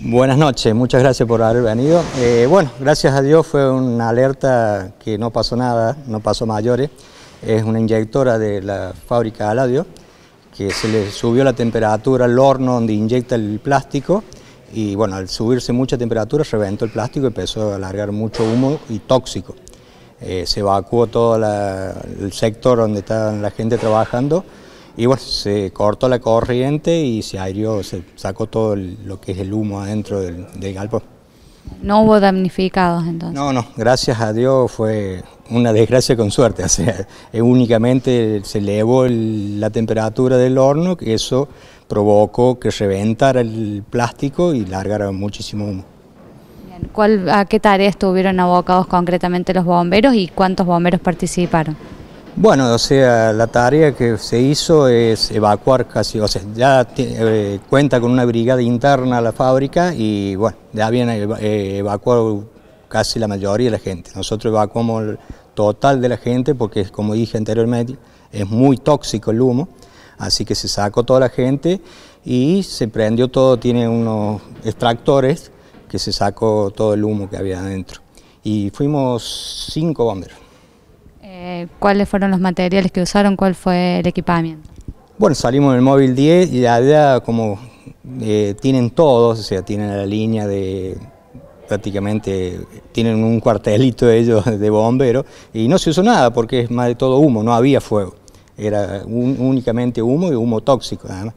Buenas noches, muchas gracias por haber venido. Eh, bueno, gracias a Dios fue una alerta que no pasó nada, no pasó mayores. Es una inyectora de la fábrica Aladio que se le subió la temperatura al horno donde inyecta el plástico y bueno, al subirse mucha temperatura reventó el plástico y empezó a alargar mucho humo y tóxico. Eh, se evacuó todo el sector donde estaba la gente trabajando y bueno, se cortó la corriente y se aireó, se sacó todo lo que es el humo adentro del, del galpón. No hubo damnificados entonces. No, no, gracias a Dios fue una desgracia con suerte. O sea, eh, únicamente se elevó la temperatura del horno, que eso provocó que reventara el plástico y largara muchísimo humo. ¿A qué tareas estuvieron abocados concretamente los bomberos y cuántos bomberos participaron? Bueno, o sea, la tarea que se hizo es evacuar casi, o sea, ya eh, cuenta con una brigada interna a la fábrica y bueno, ya habían eh, evacuado casi la mayoría de la gente. Nosotros evacuamos el total de la gente porque, como dije anteriormente, es muy tóxico el humo, así que se sacó toda la gente y se prendió todo, tiene unos extractores que se sacó todo el humo que había adentro. Y fuimos cinco bomberos cuáles fueron los materiales que usaron, cuál fue el equipamiento. Bueno, salimos del móvil 10 y la como eh, tienen todos, o sea, tienen la línea de prácticamente tienen un cuartelito ellos de bomberos y no se usó nada porque es más de todo humo, no había fuego, era únicamente humo y humo tóxico nada